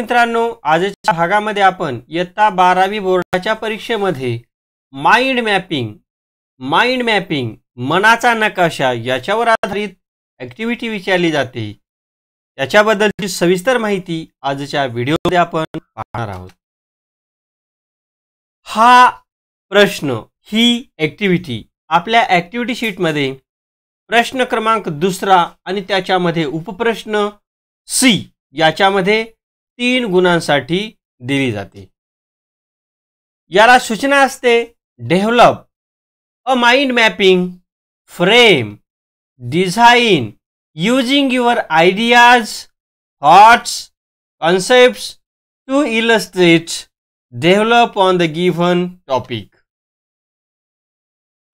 मित्रांनो आजच्या भागामध्ये आपण इयत्ता बारावी बोर्डाच्या परीक्षेमध्ये माइंड मॅपिंग माइंड मॅपिंग मनाचा नकाशा याच्यावर आधारित ऍक्टिव्हिटी विचारली जाते याच्याबद्दलची सविस्तर माहिती आजच्या व्हिडिओमध्ये आपण पाहणार आहोत हा प्रश्न ही ऍक्टिव्हिटी आपल्या ऍक्टिव्हिटी शीटमध्ये प्रश्न क्रमांक दुसरा आणि त्याच्यामध्ये उपप्रश्न सी याच्यामध्ये तीन गुणांसाठी दिली जाते याला सूचना असते develop a mind mapping frame design using your ideas thoughts concepts to illustrate develop on the given topic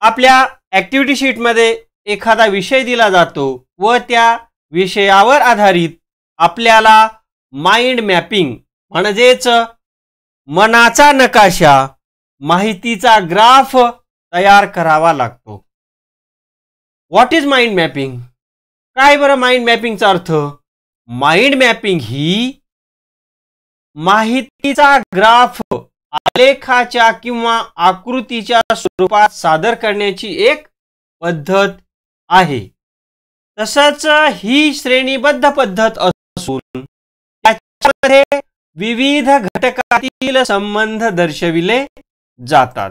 आपल्या ऍक्टिव्हिटी शीटमध्ये एखादा विषय दिला जातो व त्या विषयावर आधारित आपल्याला माइंड मॅपिंग म्हणजेच मनाचा नकाशा माहितीचा ग्राफ तयार करावा लागतो व्हॉट इज माइंड मॅपिंग काय बरं माइंड मॅपिंगचा अर्थ माइंड मॅपिंग ही माहितीचा ग्राफ आलेखाच्या किंवा आकृतीच्या स्वरूपात सादर करण्याची एक पद्धत आहे तसंच ही श्रेणीबद्ध पद्धत असून विविध घटकातील संबंध दर्शविले जातात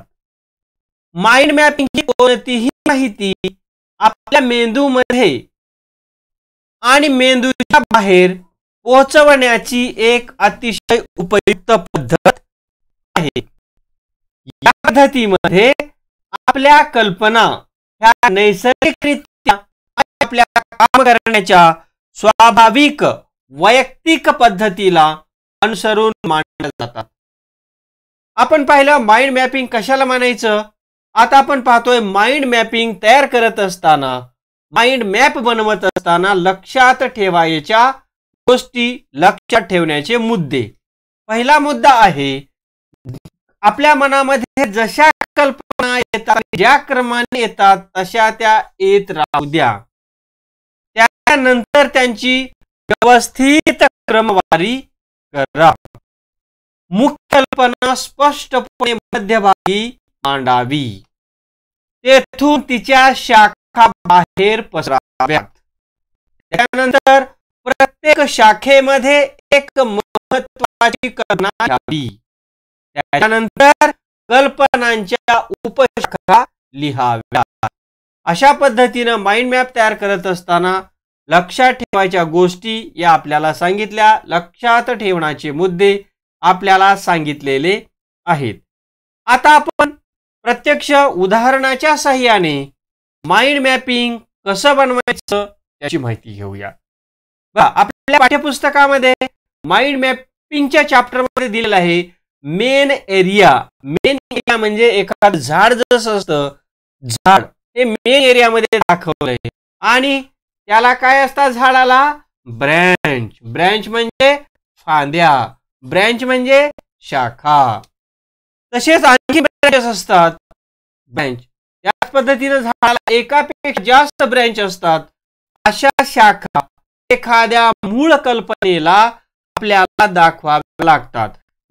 माइंड मॅपिंग ची कोणतीही माहिती आपल्या मेंदूमध्ये आणि मेंदूच्या बाहेर पोहोचवण्याची एक अतिशय उपयुक्त पद्धत आहे या पद्धतीमध्ये आपल्या कल्पना ह्या नैसर्गिकरित्या आपल्या काम करण्याच्या स्वाभाविक वैयक्तिक पद्धतीला अनुसरून मांडल्या जातात आपण पाहिलं माइंड मॅपिंग कशाला मानायचं आता आपण पाहतोय माइंड मॅपिंग तयार करत असताना माइंड मॅप बनवत असताना लक्षात ठेवायच्या गोष्टी लक्षात ठेवण्याचे मुद्दे पहिला मुद्दा आहे आपल्या मनामध्ये जशा कल्पना येतात ज्या क्रमाने येतात तशा त्या येत राहू द्या त्यानंतर त्यांची व्यवस्थित क्रमवारी करा मुख्य कल्पना स्पष्टपणे मध्यभागी मांडावी तेथून तिच्या शाखा बाहेर पसराव्यात त्यानंतर प्रत्येक शाखेमध्ये एक महत्वाची कल्पना घ्यावी त्यानंतर कल्पनांच्या उपशाखा लिहाव्या अशा पद्धतीनं माइंड मॅप तयार करत असताना लक्षात ठेवायच्या गोष्टी या आपल्याला सांगितल्या लक्षात ठेवण्याचे मुद्दे आपल्याला सांगितलेले आहेत आता आपण प्रत्यक्ष उदाहरणाच्या सहाय्याने माइंड मॅपिंग कसं बनवायचं याची माहिती घेऊया बघा आपल्या पाठ्यपुस्तकामध्ये माइंड मॅपिंगच्या चॅप्टरमध्ये दिलेलं आहे मेन एरिया मेन एरिया म्हणजे एखादं झाड जसं असतं झाड ते मेन एरियामध्ये दाखवलंय आणि त्याला काय असतात झाडाला ब्रँच ब्रँच म्हणजे फांद्या ब्रँच म्हणजे शाखा तसेच आणखी ब्रँचेस असतात ब्रँच त्याच पद्धतीनं झाडाला एकापेक्षा जास्त ब्रँच असतात अशा शाखा एखाद्या मूळ कल्पनेला आपल्याला दाखवाव्या लागतात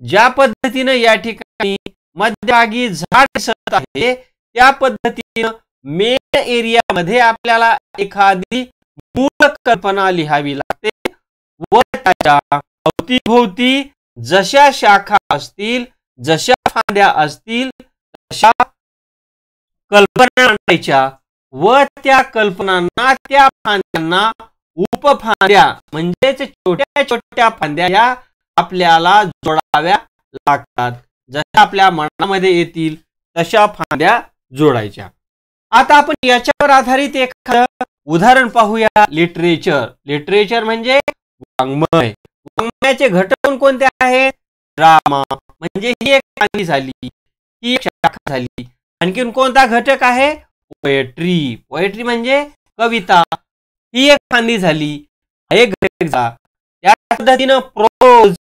ज्या पद्धतीनं या ठिकाणी मध्यभागी झाड दिसत आहे त्या पद्धतीनं मेन एरियामध्ये आपल्याला एखादी कल्पना लिहावी लागते व त्याच्या अवतीभोवती जशा शाखा असतील जशा फांद्या असतील तशा कल्पना व त्या कल्पनांना त्या फांद्यांना उपफांद्या म्हणजेच छोट्या छोट्या फांद्या या आपल्याला जोडाव्या लागतात जशा आपल्या मनामध्ये येतील तशा फांद्या जोडायच्या आता आपण याच्यावर आधारित एखादं उदाहरण पाहूया लिटरेचर लिटरेचर म्हणजे वाङ्मय वाङ्मयाचे घटक कोणते आहेत ड्रामा म्हणजे ही एक चांगली झाली ही एक शाखा झाली आणखीन कोणता घटक आहे पोएट्री पोएट्री म्हणजे कविता ही एक फांदी झाली हा एक घटक झाला त्या पद्धतीनं प्रोज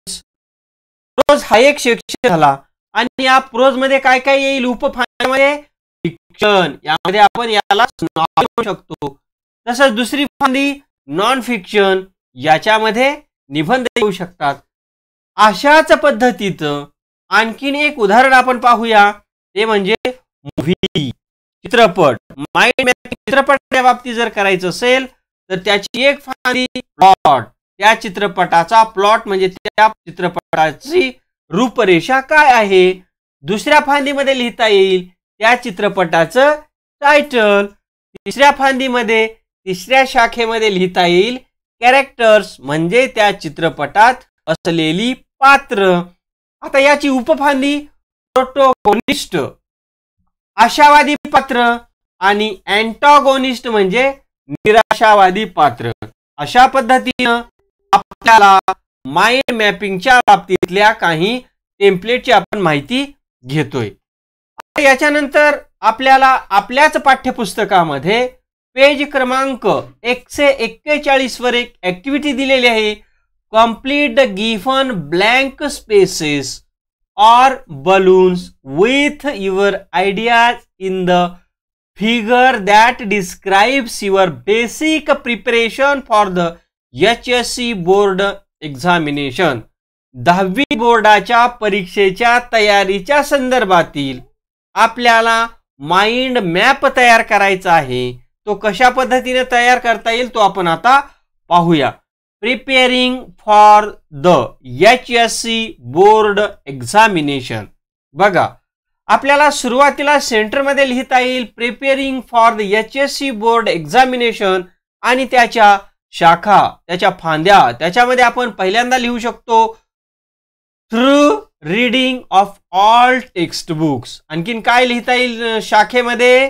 प्रोज हा एक शिक्षण झाला आणि या प्रोज मध्ये काय काय येईल उपफांद्यामध्ये शिक्षण यामध्ये आपण याला शकतो तसंच दुसरी फांदी नॉन फिक्शन याच्यामध्ये निबंध येऊ शकतात अशाच पद्धतीचं आणखीन एक उदाहरण आपण पाहूया ते म्हणजे मूव्ही चित्रपट माइंड चित्रपटाच्या बाबतीत जर करायचं असेल तर त्याची एक फांदी प्लॉट त्या चित्रपटाचा प्लॉट म्हणजे त्या चित्रपटाची रूपरेषा काय आहे दुसऱ्या फांदीमध्ये लिहिता येईल त्या चित्रपटाचं टायटल तिसऱ्या फांदीमध्ये तिसऱ्या शाखेमध्ये लिहिता येईल कॅरेक्टर्स म्हणजे त्या चित्रपटात असलेली पात्र आता याची उपफांदी प्रोटोगोनिस्ट आशावादी पात्र आणि अँटॉगोनिस्ट म्हणजे निराशावादी पात्र अशा पद्धतीनं आपल्याला माइंड मॅपिंगच्या बाबतीतल्या काही टेम्पलेटची आपण माहिती घेतोय याच्यानंतर आपल्याला आपल्याच पाठ्यपुस्तकामध्ये पेज क्रमांक एकशे एक्केचाळीसवर एक ऍक्टिव्हिटी दिलेली आहे complete the given blank spaces or balloons with your ideas in the figure that describes your basic preparation for the H S C board examination दहावी बोर्डाच्या परीक्षेच्या तयारीच्या संदर्भातील आपल्याला माइंड मॅप तयार करायचा आहे तो कशा पद्धतीने तयार करता येईल तो आपण आता पाहूया preparing for the H S C board examination बघा आपल्याला सुरुवातीला सेंटरमध्ये लिहिता येईल preparing for the H S C board examination आणि त्याच्या शाखा त्याच्या फांद्या त्याच्यामध्ये आपण पहिल्यांदा लिहू शकतो through reading of all text books आणखीन काय लिहिता येईल शाखेमध्ये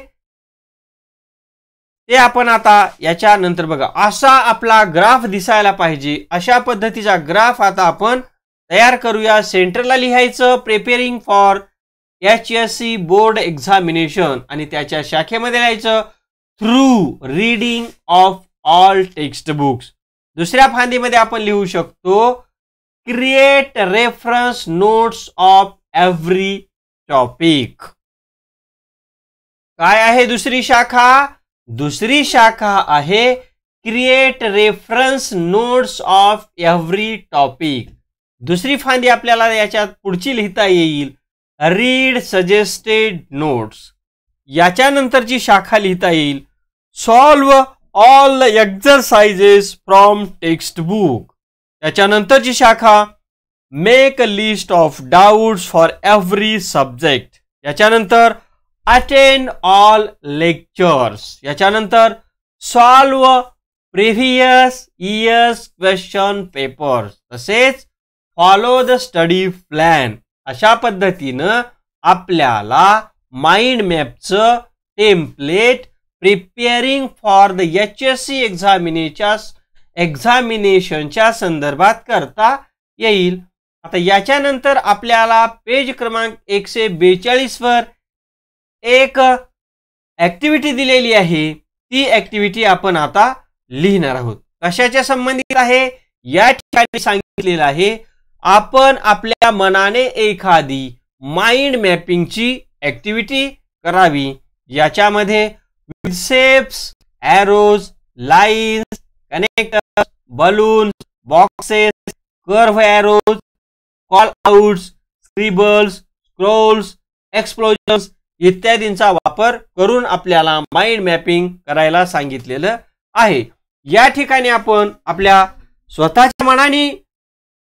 ते आपण आता याच्या नंतर बघा असा आपला ग्राफ दिसायला पाहिजे अशा पद्धतीचा ग्राफ आता आपण तयार करूया सेंटरला लिहायचं preparing for H S C board examination आणि त्याच्या शाखेमध्ये लिहायचं through reading of all text books दुसऱ्या फांदीमध्ये आपण लिहू शकतो create reference notes of every topic काय आहे दुसरी शाखा दुसरी शाखा आहे create reference notes of every topic दुसरी फांदी आपल्याला याच्यात पुढची लिहिता येईल रीड सजेस्टेड नोट्स याच्यानंतरची शाखा लिहिता येईल solve all the exercises from text book त्याच्यानंतरची शाखा make a list of doubts for every subject याच्यानंतर अटेंड ऑल लेक्चर्स याच्यानंतर solve previous years question papers तसेच फॉलो द स्टडी प्लॅन अशा पद्धतीनं आपल्याला माइंड मॅपचं template preparing for the H S C एक्झामिनेच्या एक्झामिनेशनच्या संदर्भात करता येईल आता याच्यानंतर आपल्याला पेज क्रमांक एकशे बेचाळीसवर एक ऍक्टिव्हिटी दिलेली आहे ती ऍक्टिव्हिटी आपण आता लिहिणार आहोत कशाच्या संबंधित आहे या ठिकाणी सांगितलेलं आहे आपण आपल्या मनाने एखादी माइंड मॅपिंगची ऍक्टिव्हिटी करावी याच्यामध्ये with shapes arrows lines connector balloons boxes curve arrows call outs scribbles scrolls explosions इत्यादींचा वापर करून आपल्याला माइंड मॅपिंग करायला सांगितलेलं आहे या ठिकाणी आपण आपल्या स्वतःच्या मनाने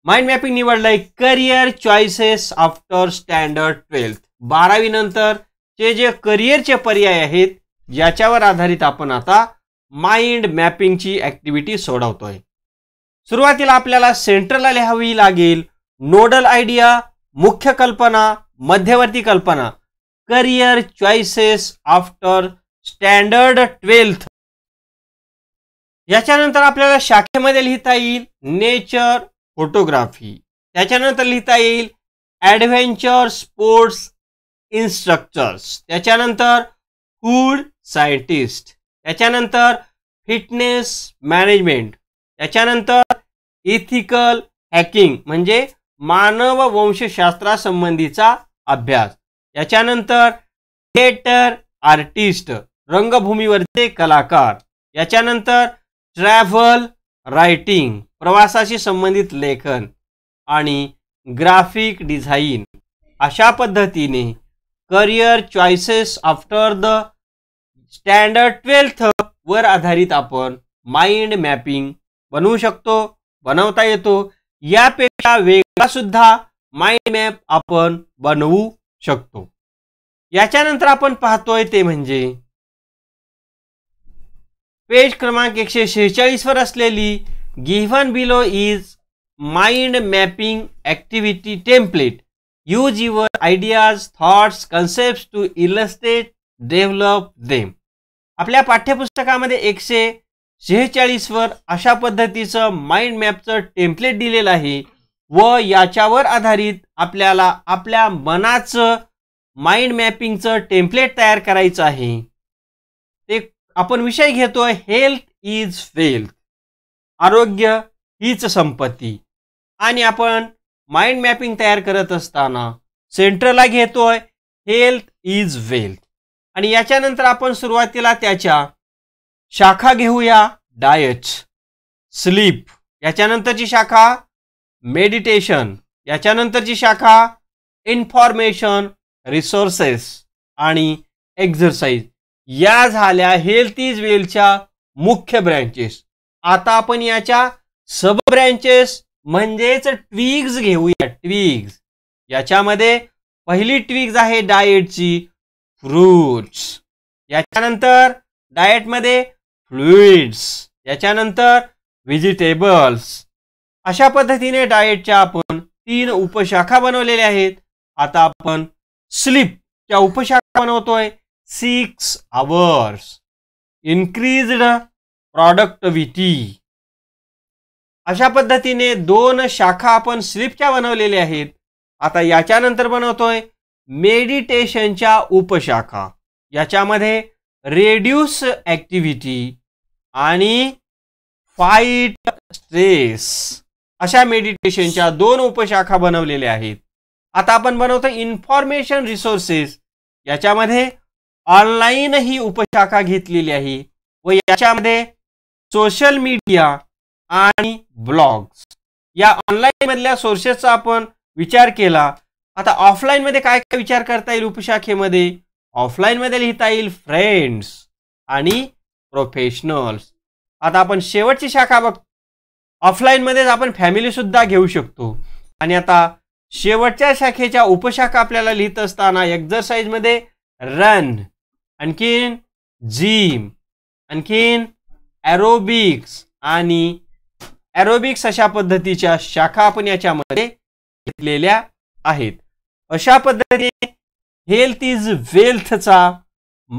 माइंड मॅपिंग निवडलंय career choices after standard twelfth बारावी नंतरचे जे करिअरचे पर्याय आहेत याच्यावर आधारित आपण आता माइंड मॅपिंगची ऍक्टिव्हिटी सोडवतोय सुरुवातीला आपल्याला सेंट्रलला लिहावी लागेल नोडल आयडिया मुख्य कल्पना मध्यवर्ती कल्पना career choices after standard twelfth याच्यानंतर आपल्याला शाखेमध्ये लिहिता येईल नेचर फोटोग्राफी त्याच्यानंतर लिहिता येईल ॲडव्हेंचर स्पोर्ट्स इन्स्ट्रक्चर्स त्याच्यानंतर फूड सायंटिस्ट त्याच्यानंतर फिटनेस मॅनेजमेंट त्याच्यानंतर इथिकल हॅकिंग म्हणजे मानव वंशशास्त्रासंबंधीचा अभ्यास याच्यानंतर थिएटर आर्टिस्ट रंगभूमीवरचे कलाकार याच्यानंतर ट्रॅव्हल रायटिंग प्रवासाशी संबंधित लेखन आणि ग्राफिक डिझाईन अशा पद्धतीने career choices after the standard twelfth वर आधारित आपण माइंड मॅपिंग बनवू शकतो बनवता येतो यापेक्षा वेगळा सुद्धा माइंड मॅप आपण बनवू शकतो याच्यानंतर आपण पाहतोय ते म्हणजे पेज क्रमांक एकशे शेहेचाळीसवर असलेली given below is mind mapping activity template use your ideas thoughts concept to illustrate develop them आपल्या पाठ्यपुस्तकामध्ये एकशे वर अशा पद्धतीचं माइंड मॅपचं टेम्पलेट दिलेलं आहे व याच्यावर आधारित आपल्याला आपल्या मनाचं माइंड मॅपिंगचं टेम्पलेट तयार करायचं आहे ते आपण विषय घेतो हेल्थ इज वेल्थ आरोग्य हीच संपत्ती आणि आपण माइंड मॅपिंग तयार करत असताना सेंटरला घेतोय हेल्थ इज वेल्थ आणि याच्यानंतर आपण सुरुवातीला त्याच्या शाखा घेऊया डायट्स स्लीप याच्यानंतरची शाखा मेडिटेशन याच्यानंतरची शाखा इन्फॉर्मेशन रिसोर्सेस आणि एक्झरसाइज या झाल्या हेल्थ इज वेलच्या मुख्य ब्रँचेस आता आपण याच्या सब ब्रँचेस म्हणजेच ट्विग्स घेऊया ट्विग्स याच्यामध्ये पहिली ट्विग्स आहे डाएटची फ्रुट्स याच्यानंतर डाएटमध्ये फ्लुइड्स याच्यानंतर व्हेजिटेबल्स अशा पद्धतीने डाएटच्या आपण तीन उपशाखा बनवलेल्या आहेत आता आपण स्लिपच्या उपशाखा बनवतोय सिक्स आवर्स इन्क्रीज्ड प्रॉडक्टिव्हिटी अशा पद्धतीने दोन शाखा आपण स्लीपच्या बनवलेल्या आहेत आता याच्यानंतर बनवतोय मेडिटेशनच्या उपशाखा याच्यामध्ये रेड्यूस ॲक्टिव्हिटी आणि फाईट स्ट्रेस अशा मेडिटेशनच्या दोन उपशाखा बनवलेल्या आहेत आता आपण बनवतो इन्फॉर्मेशन रिसोर्सेस याच्यामध्ये ऑनलाईन ही उपशाखा घेतलेली आहे व याच्यामध्ये सोशल मीडिया आणि ब्लॉग्स या ऑनलाईन मधल्या सोर्सेसचा आपण विचार केला आता ऑफलाईनमध्ये काय काय विचार करता येईल उपशाखेमध्ये ऑफलाईनमध्ये लिहिता येईल फ्रेंड्स आणि प्रोफेशनल्स आता आपण शेवटची शाखा बघतो ऑफलाईनमध्येच आपण फॅमिलीसुद्धा घेऊ शकतो आणि आता शेवटच्या शाखेच्या उपशाखा आपल्याला लिहित असताना एक्झरसाइजमध्ये रन आणखीन जिम आणखीन ॲरोबिक्स आणि ॲरोबिक्स अशा पद्धतीच्या शाखा आपण याच्यामध्ये घेतलेल्या आहेत अशा पद्धतीने हेल्थ इज वेल्थचा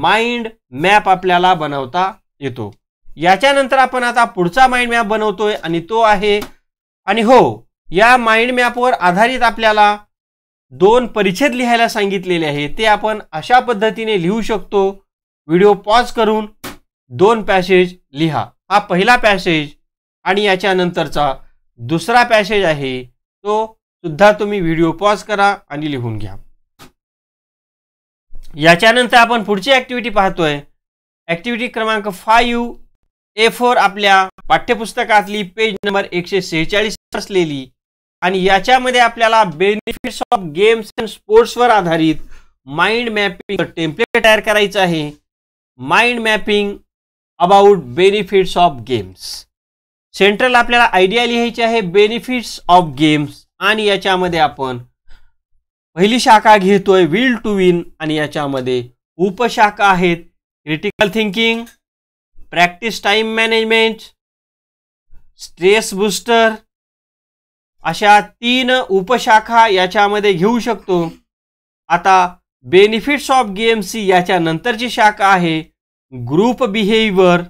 माइंड मॅप आपल्याला बनवता येतो याच्यानंतर आपण आता पुढचा माइंड मॅप बनवतोय आणि तो आहे आणि हो या माइंड मॅपवर आधारित आपल्याला दोन परिच्छेद लिहायला सांगितलेले आहे ते आपण अशा पद्धतीने लिहू शकतो व्हिडिओ पॉज करून दोन पॅसेज लिहा हा पहिला पॅसेज आणि याच्यानंतरचा दुसरा पॅसेज आहे तो सुद्धा तुम्ही व्हिडिओ पॉज करा आणि लिहून घ्या याच्यानंतर आपण पुढची ऍक्टिव्हिटी पाहतोय ऍक्टिव्हिटी क्रमांक फाईव्ह ए फोर आपल्या पाठ्यपुस्तकातली पेज नंबर एकशे सेहेचाळीस असलेली आणि याच्यामध्ये आपल्याला बेनिफिट्स ऑफ गेम्स अँड स्पोर्ट्सवर आधारित माइंड मॅपिंग टेम्पलेट तयार करायचं आहे mind mapping about benefits of games central आपल्याला आयडिया लिहायची आहे बेनिफिट्स ऑफ गेम्स आणि याच्यामध्ये आपण पहिली शाखा घेतोय विल टू विन आणि याच्यामध्ये उपशाखा आहेत critical thinking practice time management stress booster अशा तीन उपशाखा याच्यामध्ये घेऊ शकतो आता बेनिफिट्स ऑफ गेम्सी याच्या नंतरची शाखा आहे ग्रुप बिहेवियर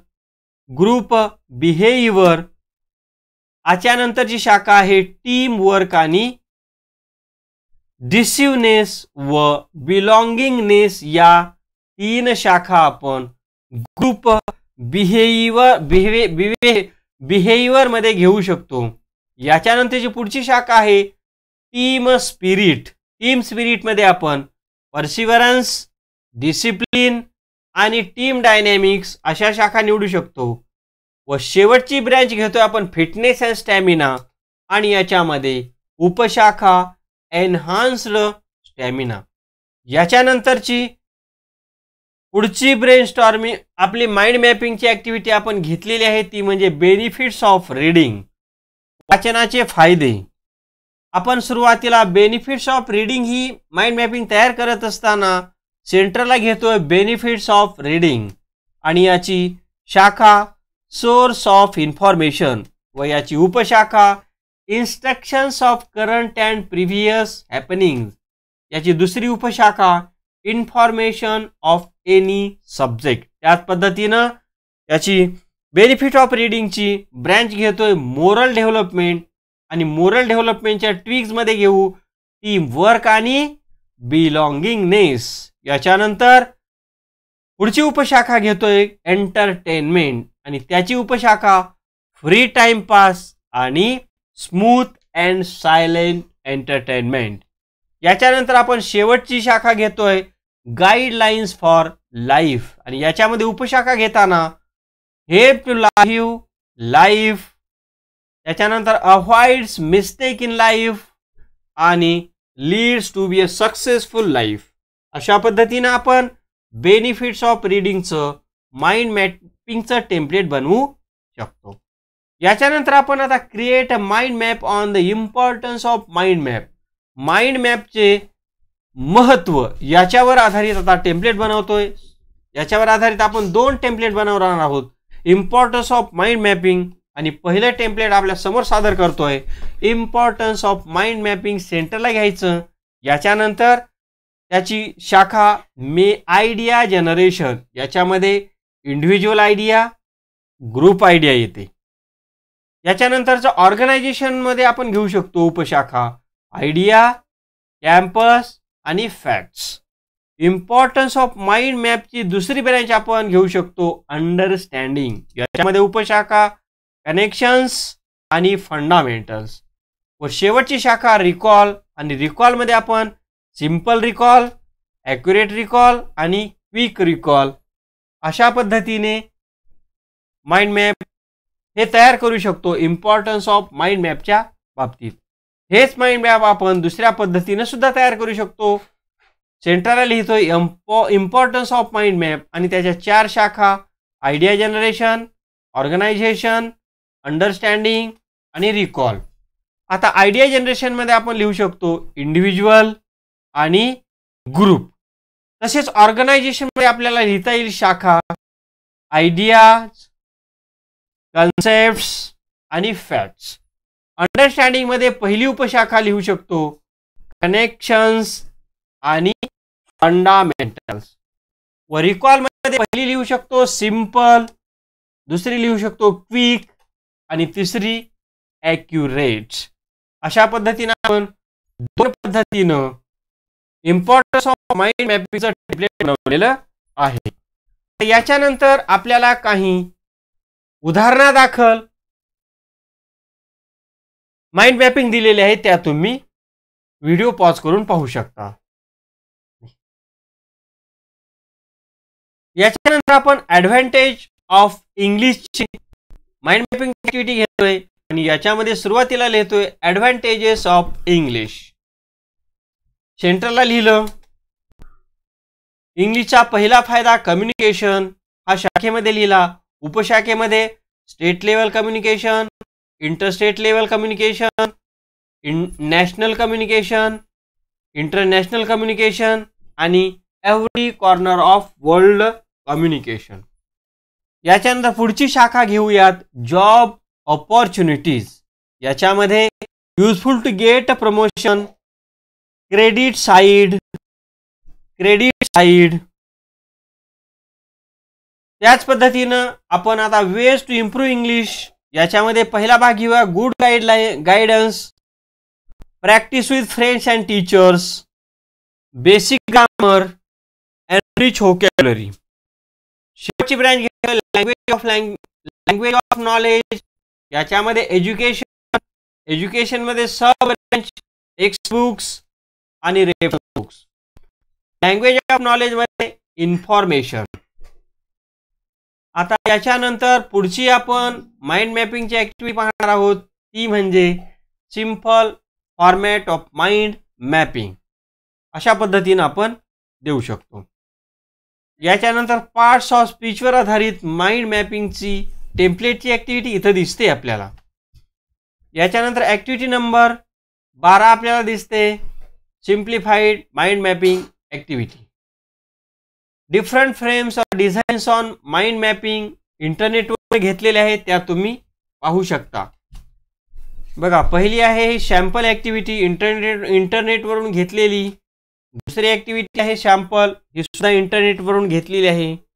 ग्रुप बिहेवियर याच्यानंतरची शाखा आहे टीम वर्क आणि डिसिवनेस व बिलॉंगिंगनेस या तीन शाखा आपण ग्रुप बिहेवर बिहेवे बिवे बिहेवियरमध्ये घेऊ शकतो याच्यानंतरची पुढची शाखा आहे टीम स्पिरिट टीम स्पिरिटमध्ये आपण पर्सिवरन्स डिसिप्लिन आणि टीम डायनॅमिक्स अशा शाखा निवडू शकतो व शेवटची ब्रँच घेतो आपण फिटनेस अँड स्टॅमिना आणि याच्यामध्ये उपशाखा एनहान्स्ड स्टॅमिना याच्यानंतरची पुढची ब्रेन स्टॉर्मिंग आपली माइंड मॅपिंगची ॲक्टिव्हिटी आपण घेतलेली आहे ती म्हणजे बेनिफिट्स ऑफ रीडिंग वाचनाचे फायदे आपण सुरुवातीला बेनिफिट्स ऑफ रीडिंग ही माइंड मॅपिंग तयार करत असताना सेंटरला घेतोय बेनिफिट्स ऑफ रीडिंग आणि याची शाखा सोर्स ऑफ इन्फॉर्मेशन व याची उपशाखा instructions of current and previous happening याची दुसरी उपशाखा इन्फॉर्मेशन ऑफ एनी सब्जेक्ट त्याच पद्धतीनं त्याची बेनिफिट ऑफ रिडिंगची ब्रँच घेतोय मोरल डेव्हलपमेंट आणि मोरल डेव्हलपमेंटच्या ट्विक्समध्ये घेऊ टीम वर्क आणि बिलॉंगिंगनेस याच्यानंतर पुढची उपशाखा घेतोय एंटरटेनमेंट आणि त्याची उपशाखा फ्री पास आणि स्मूथ अँड सायलेंट एंटरटेनमेंट याच्यानंतर आपण शेवटची शाखा घेतोय गाईडलाईन्स फॉर लाईफ आणि याच्यामध्ये उपशाखा घेताना हेल्प टू लाईव्ह लाईफ त्याच्यानंतर अवॉइड्स मिस्टेक इन लाईफ आणि leads to be a successful life अशा पद्धतीनं आपण बेनिफिट्स ऑफ रिडिंगचं माइंड मॅपिंगचं टेम्पलेट बनवू शकतो याच्यानंतर आपण आता create a mind map on the importance of mind map mind मॅपचे महत्त्व याच्यावर आधारित आता टेम्पलेट बनवतोय याच्यावर आधारित आपण दोन टेम्पलेट बनवणार आहोत इम्पॉर्टन्स ऑफ माइंड मॅपिंग आणि पहिलं टेम्पलेट आपल्या समोर सादर करतोय इम्पॉर्टन्स ऑफ माइंड मॅपिंग सेंटरला घ्यायचं याच्यानंतर त्याची शाखा मे आयडिया जनरेशन याच्यामध्ये इंडिव्हिज्युअल आयडिया ग्रुप आयडिया येते याच्यानंतरचं ऑर्गनायझेशनमध्ये आपण घेऊ शकतो उपशाखा आयडिया कॅम्पस आणि फॅक्ट्स इम्पॉर्टन्स ऑफ माइंड मॅपची दुसरी ब्रँच आपण घेऊ शकतो अंडरस्टँडिंग याच्यामध्ये उपशाखा कनेक्शन्स आणि फंडामेंटल्स व शेवटची शाखा रिकॉल आणि रिकॉलमध्ये आपण सिम्पल रिकॉल ॲक्युरेट रिकॉल आणि क्विक रिकॉल अशा पद्धतीने माइंड मॅप हे तयार करू शकतो इम्पॉर्टन्स ऑफ माइंड मॅपच्या बाबतीत हेच माइंड मॅप आपण दुसऱ्या पद्धतीने सुद्धा तयार करू शकतो सेंटरला लिहितो इम्पॉर्टन्स ऑफ माइंड मॅप आणि त्याच्या चार शाखा आयडिया जनरेशन ऑर्गनायझेशन अंडरस्टँडिंग आणि रिकॉल आता आयडिया जनरेशनमध्ये आपण लिहू शकतो इंडिव्हिज्युअल आणि ग्रुप तसेच ऑर्गनायझेशनमध्ये आपल्याला लिहिता येईल शाखा आयडियाज कन्सेप्ट्स आणि फॅक्ट्स अंडरस्टँडिंग मध्ये पहिली उपशाखा लिहू शकतो कनेक्शन्स आणि फंडामेंटल्स व रिकॉल मध्ये पहिली लिहू शकतो सिम्पल दुसरी लिहू शकतो क्विक आणि तिसरी ॲक्युरेट अशा पद्धतीनं आपण दोन पद्धतीनं इम्पॉर्टन्स ऑफ माइंड मॅपिंगचं बनवलेलं आहे याच्यानंतर आपल्याला काही उदाहरणादाखल माइंड मॅपिंग दिलेले आहे त्या तुम्ही व्हिडिओ पॉज करून पाहू शकता याच्यानंतर आपण advantage of English mind mapping activity घेतोय आणि याच्यामध्ये सुरुवातीला लिहितोय ॲडव्हान्टेजेस ऑफ इंग्लिश सेंटरला लिहिलं इंग्लिशचा पहिला फायदा कम्युनिकेशन हा शाखेमध्ये लिहिला उपशाखेमध्ये state level communication interstate level communication in communication communication communication communication आणि every corner of world communication याच्यानंतर पुढची शाखा घेऊयात जॉब ऑपॉर्च्युनिटीज याच्यामध्ये useful to get promotion credit side credit side त्याच पद्धतीनं आपण आता वेज टू इम्प्रूव्ह इंग्लिश याच्यामध्ये पहिला भाग घेऊया good guideline guidance practice with friends and teachers basic grammar and rich हो शेवटची ब्रँच घेऊ language of language of knowledge याच्यामध्ये एज्युकेशन एज्युकेशनमध्ये सब ब्रँच टेक्स्ट बुक्स आणि रेफर बुक्स लँग्वेज ऑफ नॉलेजमध्ये इन्फॉर्मेशन आता याच्यानंतर पुढची आपण माइंड मॅपिंगची ॲक्टिव्हिटी पाहणार आहोत ती म्हणजे simple format of mind mapping अशा पद्धतीनं आपण देऊ शकतो याच्यानंतर पार्ट्स ऑफ स्पीचवर आधारित माइंड मॅपिंगची टेम्पलेटची ॲक्टिव्हिटी इथं दिसते आपल्याला याच्यानंतर ॲक्टिव्हिटी नंबर बारा आपल्याला दिसते simplified mind mapping activity different frames of designs on mind mapping इंटरनेटवर घेतलेले आहेत त्या तुम्ही पाहू शकता बघा पहिली आहे ही शॅम्पल ॲक्टिव्हिटी इंटरनेट इंटरनेटवरून घेतलेली दुसरी ॲक्टिव्हिटी आहे शॅम्पल ही सुद्धा इंटरनेटवरून घेतलेली आहे